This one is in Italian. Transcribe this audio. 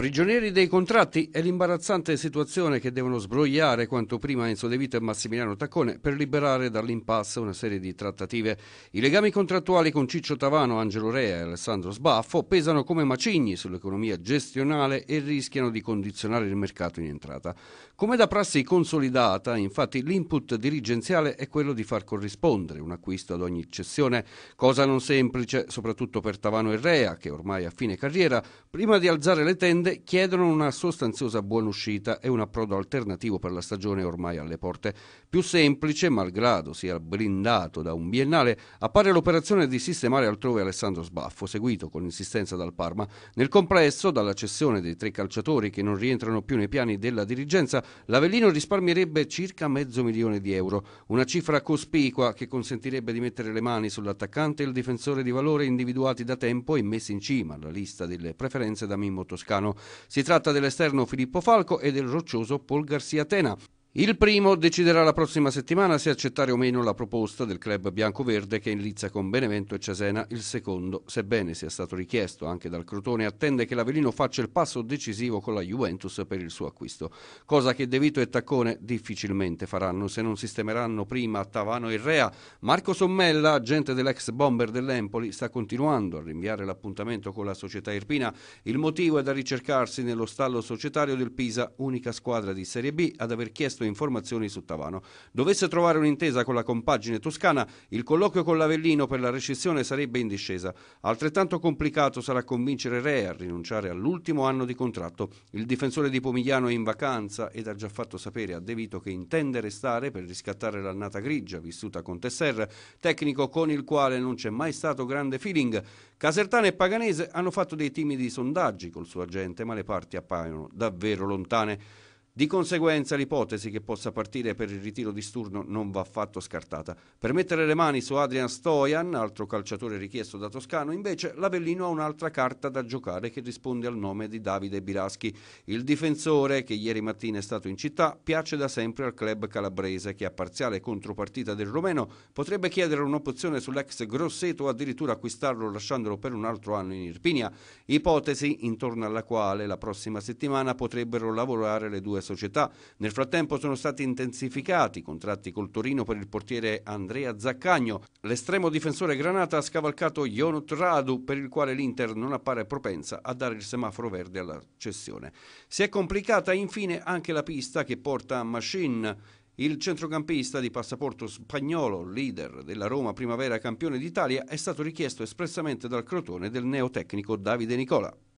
Prigionieri dei contratti è l'imbarazzante situazione che devono sbrogliare quanto prima Enzo De Vito e Massimiliano Taccone per liberare dall'impasse una serie di trattative. I legami contrattuali con Ciccio Tavano, Angelo Rea e Alessandro Sbaffo pesano come macigni sull'economia gestionale e rischiano di condizionare il mercato in entrata. Come da prassi consolidata, infatti, l'input dirigenziale è quello di far corrispondere un acquisto ad ogni cessione, cosa non semplice, soprattutto per Tavano e Rea, che ormai a fine carriera, prima di alzare le tende, aziende chiedono una sostanziosa buona uscita e un approdo alternativo per la stagione ormai alle porte. Più semplice, malgrado sia blindato da un biennale, appare l'operazione di sistemare altrove Alessandro Sbaffo, seguito con insistenza dal Parma. Nel complesso, dalla cessione dei tre calciatori che non rientrano più nei piani della dirigenza, l'Avellino risparmierebbe circa mezzo milione di euro, una cifra cospicua che consentirebbe di mettere le mani sull'attaccante e il difensore di valore individuati da tempo e messi in cima alla lista delle preferenze da Mimmo Toscano. Si tratta dell'esterno Filippo Falco e del roccioso Paul Garcia Tena. Il primo deciderà la prossima settimana se accettare o meno la proposta del club bianco-verde che inlizza con Benevento e Cesena. Il secondo, sebbene sia stato richiesto anche dal Crotone, attende che l'Avelino faccia il passo decisivo con la Juventus per il suo acquisto, cosa che De Vito e Taccone difficilmente faranno se non sistemeranno prima Tavano e Rea. Marco Sommella, agente dell'ex bomber dell'Empoli, sta continuando a rinviare l'appuntamento con la società irpina. Il motivo è da ricercarsi nello stallo societario del Pisa, unica squadra di Serie B ad aver chiesto chiesto informazioni su Tavano. Dovesse trovare un'intesa con la compagine toscana, il colloquio con l'Avellino per la rescissione sarebbe in discesa. Altrettanto complicato sarà convincere Re a rinunciare all'ultimo anno di contratto. Il difensore di Pomigliano è in vacanza ed ha già fatto sapere a De Vito che intende restare per riscattare l'annata grigia vissuta con Tesser, tecnico con il quale non c'è mai stato grande feeling. Casertana e Paganese hanno fatto dei timidi sondaggi col suo agente, ma le parti appaiono davvero lontane. Di conseguenza l'ipotesi che possa partire per il ritiro di Sturno non va affatto scartata. Per mettere le mani su Adrian Stojan, altro calciatore richiesto da Toscano, invece l'Avellino ha un'altra carta da giocare che risponde al nome di Davide Biraschi. Il difensore, che ieri mattina è stato in città, piace da sempre al club calabrese che a parziale contropartita del romeno potrebbe chiedere un'opzione sull'ex Grosseto o addirittura acquistarlo lasciandolo per un altro anno in Irpinia, ipotesi intorno alla quale la prossima settimana potrebbero lavorare le due società. Nel frattempo sono stati intensificati i contratti col Torino per il portiere Andrea Zaccagno. L'estremo difensore Granata ha scavalcato Jonut Radu per il quale l'Inter non appare propensa a dare il semaforo verde alla cessione. Si è complicata infine anche la pista che porta a Machine. Il centrocampista di passaporto spagnolo, leader della Roma Primavera campione d'Italia, è stato richiesto espressamente dal crotone del neotecnico Davide Nicola.